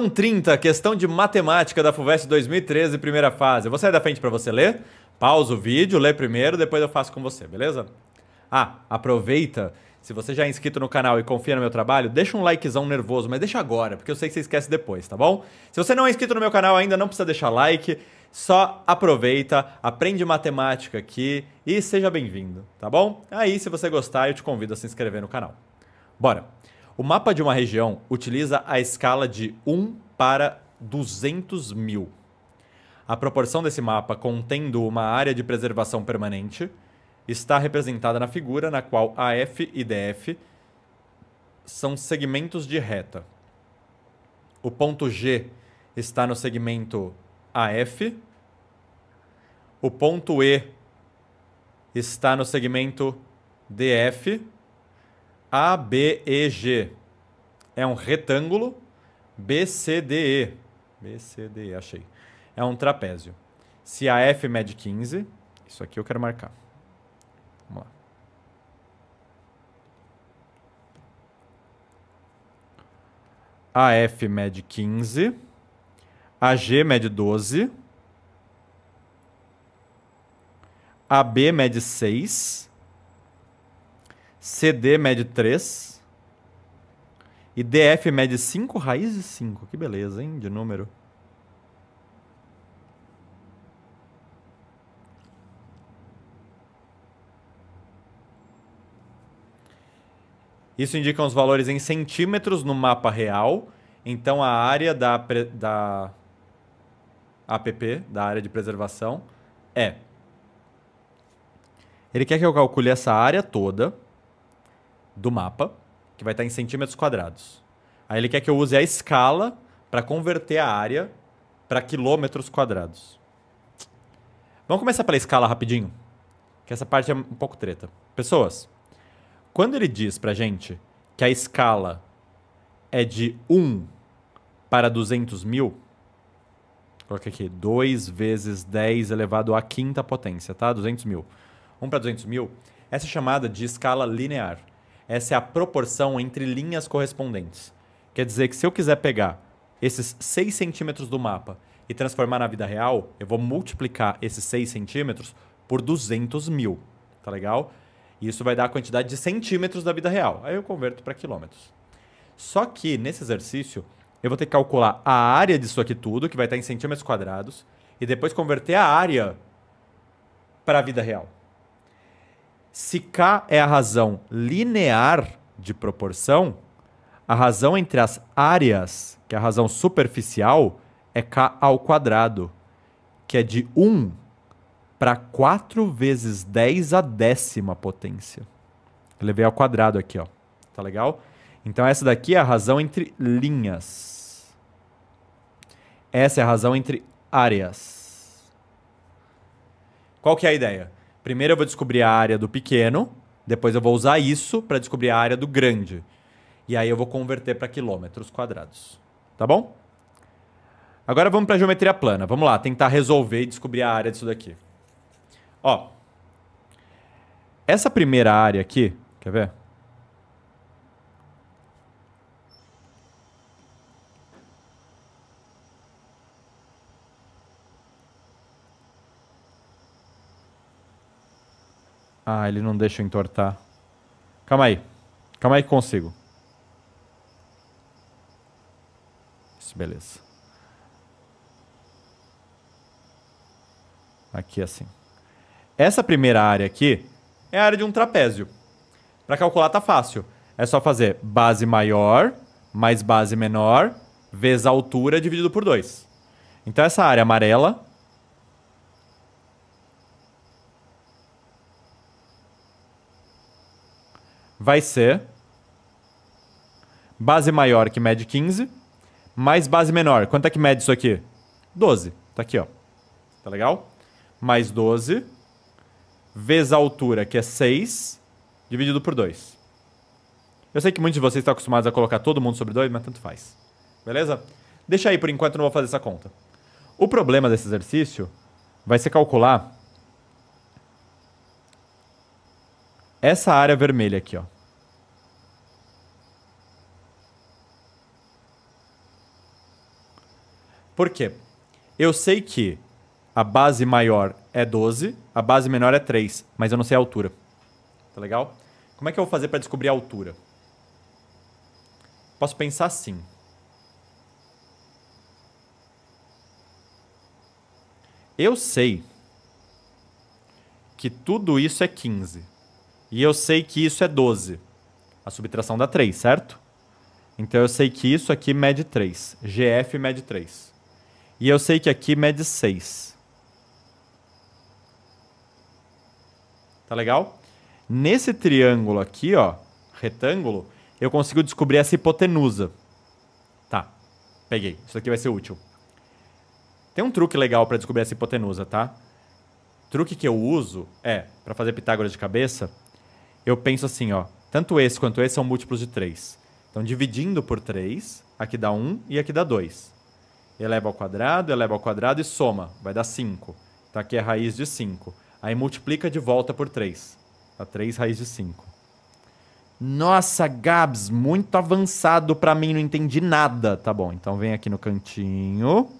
Questão 30, questão de matemática da FUVEST 2013, primeira fase. Eu vou sair da frente para você ler. Pausa o vídeo, lê primeiro, depois eu faço com você, beleza? Ah, aproveita. Se você já é inscrito no canal e confia no meu trabalho, deixa um likezão nervoso, mas deixa agora, porque eu sei que você esquece depois, tá bom? Se você não é inscrito no meu canal ainda, não precisa deixar like, só aproveita, aprende matemática aqui e seja bem-vindo, tá bom? Aí, se você gostar, eu te convido a se inscrever no canal. Bora! O mapa de uma região utiliza a escala de 1 para 200 mil. A proporção desse mapa contendo uma área de preservação permanente está representada na figura, na qual AF e DF são segmentos de reta. O ponto G está no segmento AF. O ponto E está no segmento DF ABEG é um retângulo, BCDE, BCDE, achei, é um trapézio. Se a F mede 15, isso aqui eu quero marcar. Vamos lá. A F mede 15, a G mede 12, a B mede 6, CD mede 3. E DF mede 5, raiz de 5. Que beleza, hein? De número. Isso indica os valores em centímetros no mapa real. Então, a área da, da APP, da área de preservação, é... Ele quer que eu calcule essa área toda do mapa, que vai estar em centímetros quadrados. Aí ele quer que eu use a escala para converter a área para quilômetros quadrados. Vamos começar pela escala rapidinho, que essa parte é um pouco treta. Pessoas, quando ele diz para gente que a escala é de 1 para 200 mil, coloca aqui, 2 vezes 10 elevado à quinta potência, tá? 200 mil. 1 para 200 mil, essa é chamada de escala linear essa é a proporção entre linhas correspondentes. Quer dizer que se eu quiser pegar esses 6 centímetros do mapa e transformar na vida real, eu vou multiplicar esses 6 centímetros por 200 mil, tá legal? E isso vai dar a quantidade de centímetros da vida real. Aí eu converto para quilômetros. Só que nesse exercício, eu vou ter que calcular a área disso aqui tudo, que vai estar em centímetros quadrados, e depois converter a área para a vida real. Se K é a razão linear de proporção, a razão entre as áreas, que é a razão superficial, é K ao quadrado, que é de 1 para 4 vezes 10 a décima potência. Eu levei ao quadrado aqui, ó. Tá legal? Então essa daqui é a razão entre linhas. Essa é a razão entre áreas. Qual que é a ideia? Primeiro eu vou descobrir a área do pequeno, depois eu vou usar isso para descobrir a área do grande. E aí eu vou converter para quilômetros quadrados. Tá bom? Agora vamos para geometria plana. Vamos lá, tentar resolver e descobrir a área disso daqui. Ó. Essa primeira área aqui, quer ver? Ah, ele não deixa eu entortar. Calma aí. Calma aí que consigo. Isso, beleza. Aqui assim. Essa primeira área aqui é a área de um trapézio. Para calcular tá fácil. É só fazer base maior mais base menor vezes a altura dividido por 2. Então essa área amarela vai ser base maior que mede 15, mais base menor. Quanto é que mede isso aqui? 12. Tá aqui, ó. Tá legal? Mais 12 vezes a altura, que é 6, dividido por 2. Eu sei que muitos de vocês estão acostumados a colocar todo mundo sobre 2, mas tanto faz. Beleza? Deixa aí, por enquanto eu não vou fazer essa conta. O problema desse exercício vai ser calcular essa área vermelha aqui, ó. Por quê? Eu sei que a base maior é 12, a base menor é 3, mas eu não sei a altura. Tá legal? Como é que eu vou fazer para descobrir a altura? Posso pensar assim. Eu sei que tudo isso é 15. E eu sei que isso é 12. A subtração dá 3, certo? Então eu sei que isso aqui mede 3. GF mede 3. E eu sei que aqui mede 6. Tá legal? Nesse triângulo aqui, ó, retângulo, eu consigo descobrir essa hipotenusa. Tá. Peguei. Isso aqui vai ser útil. Tem um truque legal para descobrir essa hipotenusa, tá? truque que eu uso é, para fazer Pitágoras de cabeça, eu penso assim, ó, tanto esse quanto esse são múltiplos de 3. Então, dividindo por 3, aqui dá 1 e aqui dá 2. Eleva ao quadrado, eleva ao quadrado e soma, vai dar 5. Então, tá aqui é raiz de 5. Aí multiplica de volta por 3. Dá 3 raiz de 5. Nossa, Gabs, muito avançado para mim, não entendi nada. Tá bom, então vem aqui no cantinho.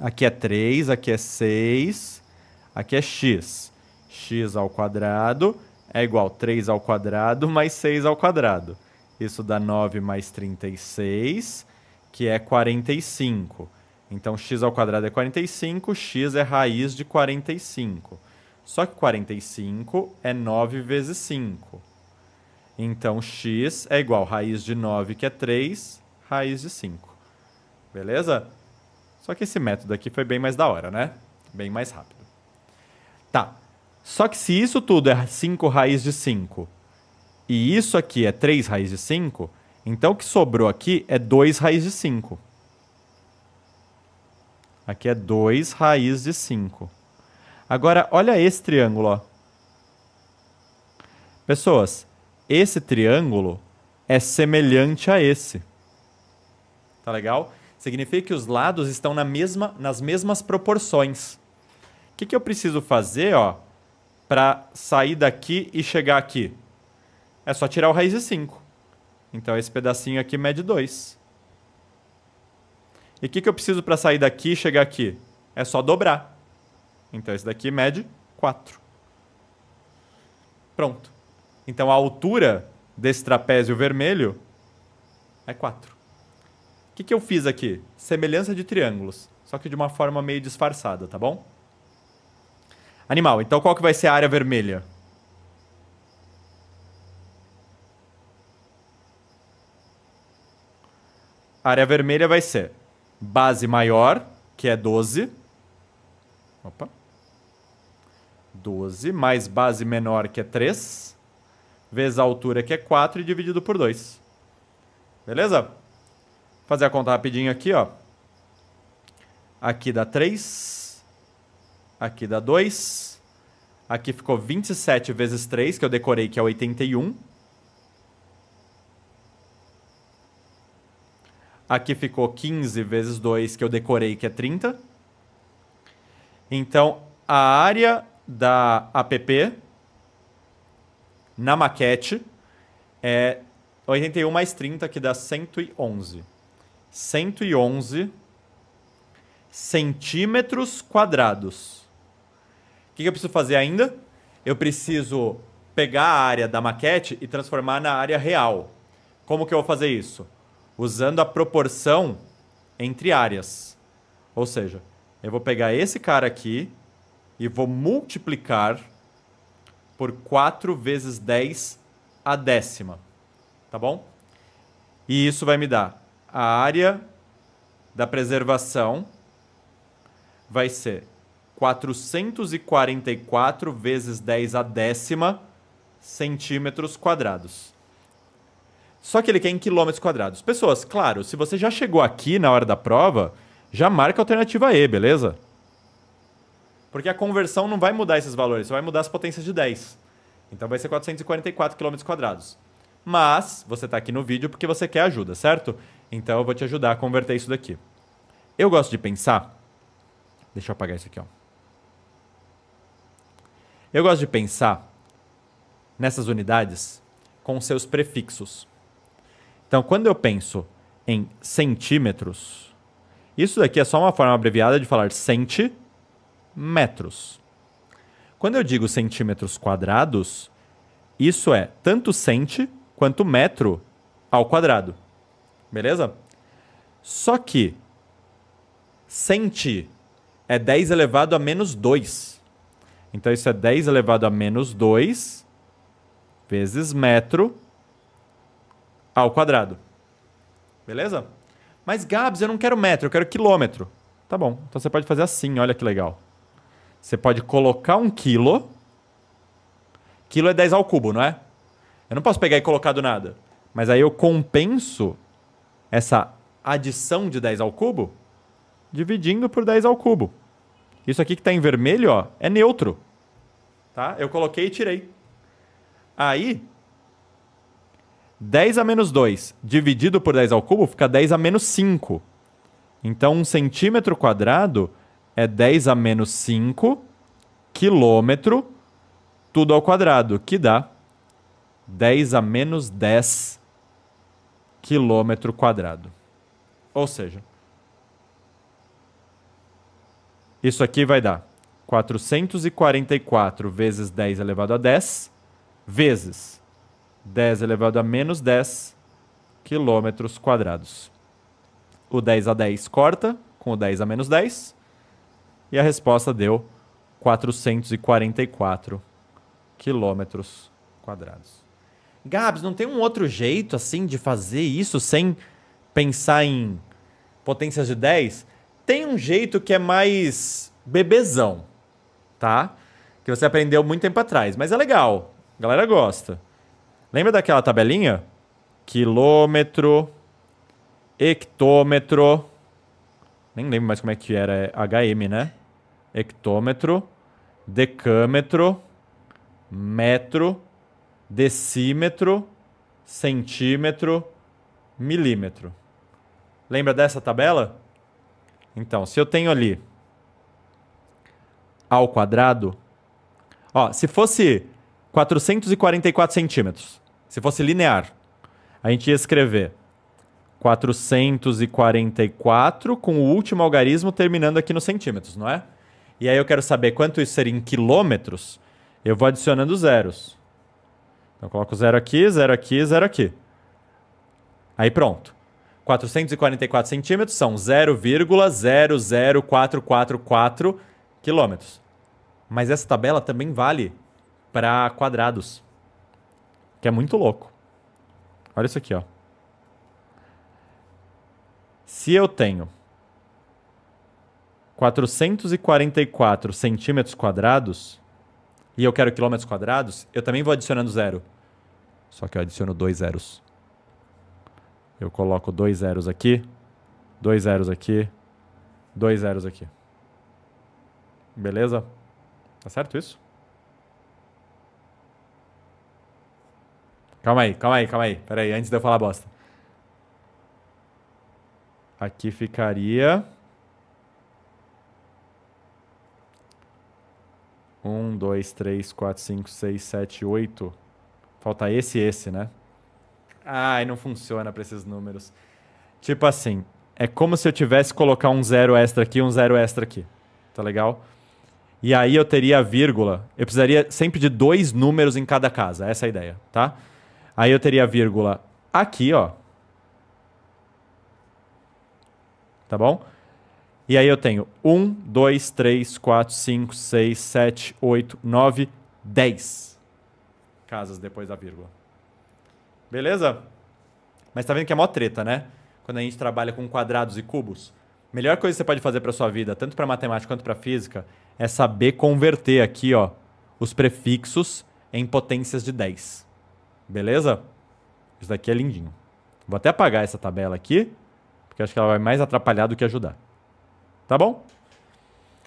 Aqui é 3, aqui é 6, aqui é x x ao quadrado é igual a 3 ao quadrado mais 6 ao quadrado. Isso dá 9 mais 36, que é 45. Então, x ao quadrado é 45, x é raiz de 45. Só que 45 é 9 vezes 5. Então, x é igual a raiz de 9, que é 3, raiz de 5. Beleza? Só que esse método aqui foi bem mais da hora, né? Bem mais rápido. Tá. Só que se isso tudo é 5 raiz de 5 e isso aqui é 3 raiz de 5, então o que sobrou aqui é 2 raiz de 5. Aqui é 2 raiz de 5. Agora, olha esse triângulo. Ó. Pessoas, esse triângulo é semelhante a esse. Tá legal? Significa que os lados estão na mesma, nas mesmas proporções. O que, que eu preciso fazer? Ó? para sair daqui e chegar aqui? É só tirar o raiz de 5. Então esse pedacinho aqui mede 2. E o que, que eu preciso para sair daqui e chegar aqui? É só dobrar. Então esse daqui mede 4. Pronto. Então a altura desse trapézio vermelho é 4. O que, que eu fiz aqui? Semelhança de triângulos, só que de uma forma meio disfarçada, tá bom? Animal, então qual que vai ser a área vermelha? A área vermelha vai ser base maior, que é 12. Opa. 12 mais base menor, que é 3, vezes a altura, que é 4, e dividido por 2. Beleza? Vou fazer a conta rapidinho aqui, ó. Aqui dá 3. Aqui dá 2. Aqui ficou 27 vezes 3, que eu decorei que é 81. Aqui ficou 15 vezes 2, que eu decorei que é 30. Então, a área da app na maquete é 81 mais 30, que dá 111. 111 centímetros quadrados. O que, que eu preciso fazer ainda? Eu preciso pegar a área da maquete e transformar na área real. Como que eu vou fazer isso? Usando a proporção entre áreas. Ou seja, eu vou pegar esse cara aqui e vou multiplicar por 4 vezes 10 a décima. Tá bom? E isso vai me dar a área da preservação vai ser 444 vezes 10 a décima centímetros quadrados. Só que ele quer em quilômetros quadrados. Pessoas, claro, se você já chegou aqui na hora da prova, já marca a alternativa E, beleza? Porque a conversão não vai mudar esses valores, só vai mudar as potências de 10. Então vai ser 444 quilômetros quadrados. Mas você está aqui no vídeo porque você quer ajuda, certo? Então eu vou te ajudar a converter isso daqui. Eu gosto de pensar. Deixa eu apagar isso aqui, ó. Eu gosto de pensar nessas unidades com seus prefixos. Então, quando eu penso em centímetros, isso daqui é só uma forma abreviada de falar centímetros. Quando eu digo centímetros quadrados, isso é tanto centi quanto metro ao quadrado. Beleza? Só que centi é 10 elevado a menos 2. Então isso é 10 elevado a menos 2 vezes metro ao quadrado. Beleza? Mas, Gabs, eu não quero metro, eu quero quilômetro. Tá bom. Então você pode fazer assim, olha que legal. Você pode colocar um quilo. Quilo é 10 ao cubo, não é? Eu não posso pegar e colocar do nada. Mas aí eu compenso essa adição de 10 ao cubo dividindo por 10 ao cubo. Isso aqui que está em vermelho, ó, é neutro. Tá? Eu coloquei e tirei. Aí, 10 a menos 2 dividido por 10 ao cubo fica 10 a menos 5. Então, um centímetro quadrado é 10 a menos 5 quilômetro, tudo ao quadrado, que dá 10 a menos 10 quilômetro quadrado. Ou seja, Isso aqui vai dar 444 vezes 10 elevado a 10 vezes 10 elevado a menos 10 quilômetros quadrados. O 10 a 10 corta com o 10 a menos 10 e a resposta deu 444 quilômetros quadrados. Gabs, não tem um outro jeito assim de fazer isso sem pensar em potências de 10? Tem um jeito que é mais bebezão, tá? Que você aprendeu muito tempo atrás, mas é legal. A galera gosta. Lembra daquela tabelinha? Quilômetro, hectômetro. Nem lembro mais como é que era, é HM, né? Hectômetro, decâmetro, metro, decímetro, centímetro, milímetro. Lembra dessa tabela? Então, se eu tenho ali A ao quadrado, ó, se fosse 444 centímetros, se fosse linear, a gente ia escrever 444 com o último algarismo terminando aqui nos centímetros, não é? E aí eu quero saber quanto isso seria em quilômetros, eu vou adicionando zeros. Então, eu coloco zero aqui, zero aqui, zero aqui. Aí pronto. 444 centímetros são 0,00444 quilômetros. Mas essa tabela também vale para quadrados, que é muito louco. Olha isso aqui, ó. Se eu tenho 444 centímetros quadrados e eu quero quilômetros quadrados, eu também vou adicionando zero. Só que eu adiciono dois zeros. Eu coloco dois zeros aqui, dois zeros aqui, dois zeros aqui. Beleza? Tá certo isso? Calma aí, calma aí, calma aí. Pera aí, antes de eu falar bosta. Aqui ficaria... Um, dois, três, quatro, cinco, seis, sete, oito. Falta esse e esse, né? Ai, não funciona para esses números. Tipo assim, é como se eu tivesse colocar um zero extra aqui um zero extra aqui. Tá legal? E aí eu teria a vírgula. Eu precisaria sempre de dois números em cada casa. Essa é a ideia, tá? Aí eu teria a vírgula aqui, ó. Tá bom? E aí eu tenho 1, 2, 3, 4, 5, 6, 7, 8, 9, 10 casas depois da vírgula. Beleza? Mas tá vendo que é mó treta, né? Quando a gente trabalha com quadrados e cubos. Melhor coisa que você pode fazer para sua vida, tanto para matemática quanto para física, é saber converter aqui, ó, os prefixos em potências de 10. Beleza? Isso daqui é lindinho. Vou até apagar essa tabela aqui, porque acho que ela vai mais atrapalhar do que ajudar. Tá bom?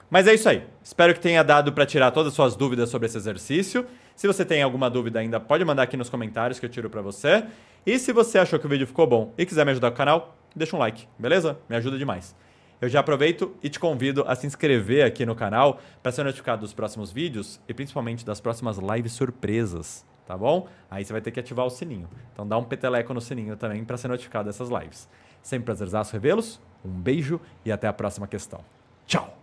Mas é isso aí. Espero que tenha dado para tirar todas as suas dúvidas sobre esse exercício. Se você tem alguma dúvida ainda, pode mandar aqui nos comentários que eu tiro para você. E se você achou que o vídeo ficou bom e quiser me ajudar com o canal, deixa um like, beleza? Me ajuda demais. Eu já aproveito e te convido a se inscrever aqui no canal para ser notificado dos próximos vídeos e principalmente das próximas lives surpresas, tá bom? Aí você vai ter que ativar o sininho. Então dá um peteleco no sininho também para ser notificado dessas lives. Sempre prazerzaço revê-los, um beijo e até a próxima questão. Tchau!